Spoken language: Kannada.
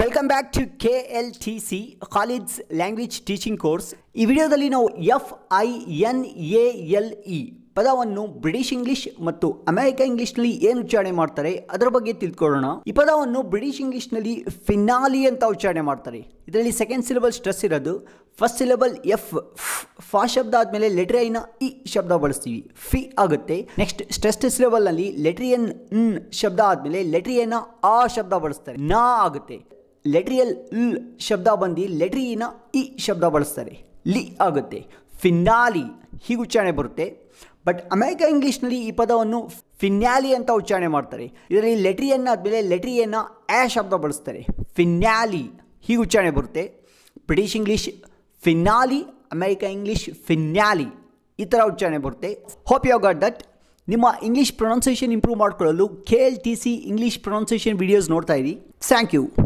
welcome back to K L T C college language teaching course ಈ ವಿಡಿಯೋದಲ್ಲಿ ನಾವು F I N A L E ಪದವನ್ನು ಬ್ರಿಟಿಷ್ ಇಂಗ್ಲಿಷ್ ಮತ್ತು ಅಮೆರಿಕ ನಲ್ಲಿ ಏನು ಉಚ್ಚಾರಣೆ ಮಾಡ್ತಾರೆ ಅದರ ಬಗ್ಗೆ ತಿಳ್ಕೊಳ್ಳೋಣ ಈ ಪದವನ್ನು ಬ್ರಿಟಿಷ್ ನಲ್ಲಿ ಫಿನಾಲಿ ಅಂತ ಉಚ್ಚಾರಣೆ ಮಾಡ್ತಾರೆ ಇದರಲ್ಲಿ ಸೆಕೆಂಡ್ ಸಿಲೆಬಲ್ ಸ್ಟ್ರೆಸ್ ಇರೋದು ಫಸ್ಟ್ ಸಿಲೆಬಲ್ ಎಫ್ ಫಾಸ್ಟ್ ಶಬ್ದ ಆದಮೇಲೆ ಐನ ಇ e ಶಬ್ದ ಬಳಸ್ತೀವಿ ಫಿ ಆಗುತ್ತೆ ನೆಕ್ಸ್ಟ್ ಸ್ಟ್ರೆಸ್ಟ್ ಲೆಟರ್ ಲೆಟ್ರಿಯನ್ ಶಬ್ದ ಆದಮೇಲೆ ಲೆಟ್ರಿಯನ್ನ ಆ ಶಬ್ದ ಬಳಸ್ತಾರೆ ನಾ ಆಗುತ್ತೆ ಲೆಟ್ರಿಯಲ್ ಲ್ ಶಬ್ದ ಬಂದು ಲೆಟ್ರಿನ ಇ ಶಬ್ದ ಬಳಸ್ತಾರೆ ಲಿ ಆಗುತ್ತೆ ಫಿನ್ನಾಲಿ ಹೀಗೆ ಉಚ್ಚಾರಣೆ ಬರುತ್ತೆ ಬಟ್ ಅಮೇರಿಕ ಇಂಗ್ಲೀಷ್ನಲ್ಲಿ ಈ ಪದವನ್ನು ಫಿನ್ಯಾಲಿ ಅಂತ ಉಚ್ಚಾರಣೆ ಮಾಡ್ತಾರೆ ಇದರಲ್ಲಿ ಲೆಟ್ರಿಯನ್ನು ಆದಮೇಲೆ ಲೆಟ್ರಿಯನ್ನು ಆ ಶಬ್ದ ಬಳಸ್ತಾರೆ ಫಿನ್ಯಾಲಿ ಹೀಗೆ ಉಚ್ಚಾರಣೆ ಬರುತ್ತೆ British English finally America English finally ಈ ಥರ ಉಚ್ಚಾರಣೆ ಬರುತ್ತೆ ಹೋಪ್ ಯು ಗಾಟ್ ದಟ್ ನಿಮ್ಮ ಇಂಗ್ಲೀಷ್ ಪ್ರೊನೌನ್ಸೇಷನ್ ಇಂಪ್ರೂವ್ ಮಾಡಿಕೊಳ್ಳಲು K L T C English pronunciation videos ನೋಡ್ತಾ ಇದ್ದೀವಿ ಥ್ಯಾಂಕ್ ಯು